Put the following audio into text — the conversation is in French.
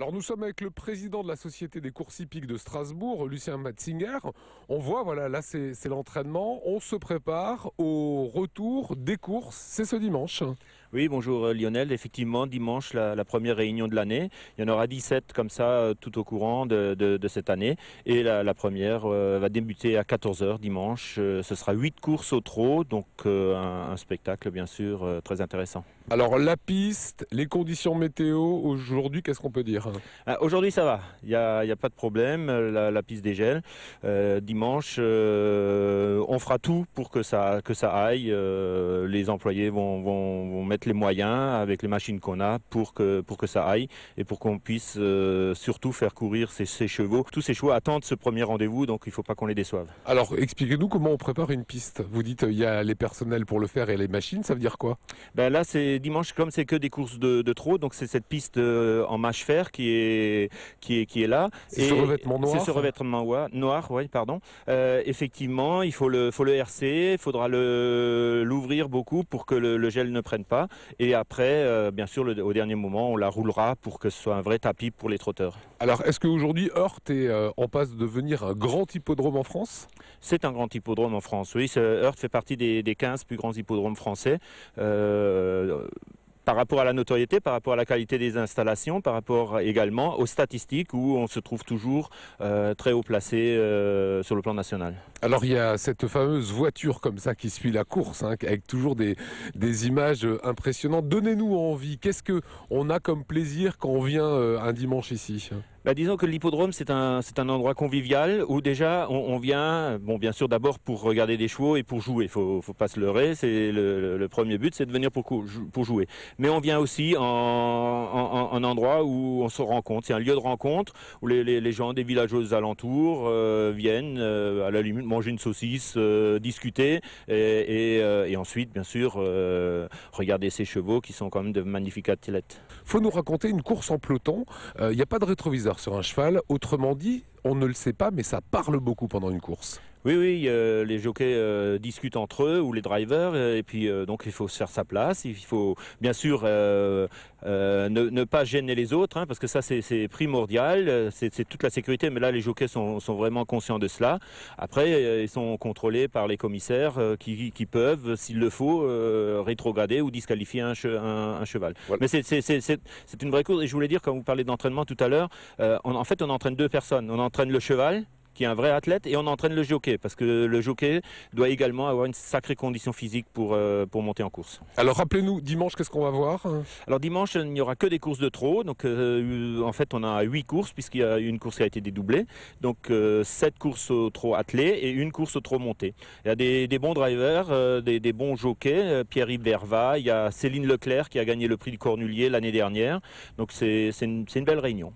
Alors nous sommes avec le président de la Société des courses hippiques de Strasbourg, Lucien Matzinger. On voit, voilà, là c'est l'entraînement, on se prépare au retour des courses, c'est ce dimanche. Oui, bonjour euh, Lionel. Effectivement, dimanche, la, première réunion de l'année. Il y en aura 17 comme ça euh, tout au courant de, cette année. Et la, première euh, va débuter à 14h dimanche. ce sera 8 courses au trot, donc un, spectacle bien sûr très intéressant. Alors la piste, les conditions météo, aujourd'hui, qu'est-ce qu'on peut dire ah, Aujourd'hui, ça va. Il n'y a, pas de problème. La, la piste dégèle. dimanche, on fera tout pour que ça, que ça aille. Euh, les employés vont, vont, mettre les moyens avec les machines qu'on a pour que, pour que ça aille et pour qu'on puisse euh, surtout faire courir ces, chevaux. Tous ces chevaux attendent ce premier rendez-vous, donc il ne faut pas qu'on les déçoive. Alors expliquez-nous comment on prépare une piste. Vous dites il y a les personnels pour le faire et les machines, ça veut dire quoi ben Là, c'est dimanche, comme c'est que des courses de, de trot, donc c'est cette piste euh, en mâche fer qui est, qui est, qui est là. C'est ce revêtement noir C'est ce revêtement noir, oui, pardon. effectivement, il faut le il faut le hercer, il faudra l'ouvrir beaucoup pour que le, gel ne prenne pas. Et après, euh, bien sûr, au dernier moment, on la roulera pour que ce soit un vrai tapis pour les trotteurs. Alors, est-ce qu'aujourd'hui, Heurt est euh, en passe de devenir un grand hippodrome en France C'est un grand hippodrome en France, oui. Heurt fait partie des, 15 plus grands hippodromes français. Euh, par rapport à la notoriété, par rapport à la qualité des installations, par rapport également aux statistiques où on se trouve toujours euh, très haut placé euh, sur le plan national. Alors il y a cette fameuse voiture comme ça qui suit la course, hein, avec toujours des, des images euh, impressionnantes. Donnez-nous envie, qu'est-ce qu'on a comme plaisir quand on vient un dimanche ici bah, disons que l'hippodrome, c'est un, c'est un endroit convivial où déjà on, vient, bon, bien sûr, d'abord pour regarder des chevaux et pour jouer. Il faut, faut pas se leurrer. C'est le, premier but, c'est de venir pour, pour jouer. Mais on vient aussi en, endroit où on se rencontre. C'est un lieu de rencontre où les, gens des villageuses alentours euh, viennent euh, à la limite manger une saucisse, euh, discuter et, ensuite, bien sûr, regarder ces chevaux qui sont quand même de magnifiques athlètes. Faut nous raconter une course en peloton. Il n'y a pas de rétroviseur sur un cheval. Autrement dit, on ne le sait pas, mais ça parle beaucoup pendant une course. Oui, oui, euh, les jockeys euh, discutent entre eux ou les drivers, euh, et puis donc il faut se faire sa place. Il faut bien sûr ne, pas gêner les autres, hein, parce que ça c'est primordial, c'est toute la sécurité. Mais là, les jockeys sont, vraiment conscients de cela. Après, ils sont contrôlés par les commissaires qui, peuvent, s'il le faut, rétrograder ou disqualifier un, cheval. Mais c'est une vraie course. Et je voulais dire, quand vous parlez d'entraînement tout à l'heure, en fait, on entraîne deux personnes. On entraîne le cheval qui est un vrai athlète, et on entraîne le jockey, parce que le jockey doit également avoir une sacrée condition physique pour, euh, pour monter en course. Alors rappelez-nous, dimanche, qu'est-ce qu'on va voir hein Alors dimanche, il n'y aura que des courses de trot. Donc euh, en fait, on a huit courses, puisqu'il y a une course qui a été dédoublée. Donc euh, sept 7 courses au trot attelé et une course au trot monté. Il y a des, bons drivers, des, bons jockeys, Pierre-Yves Verva, il y a Céline Leclerc qui a gagné le prix du Cornulier l'année dernière. Donc c'est une belle réunion.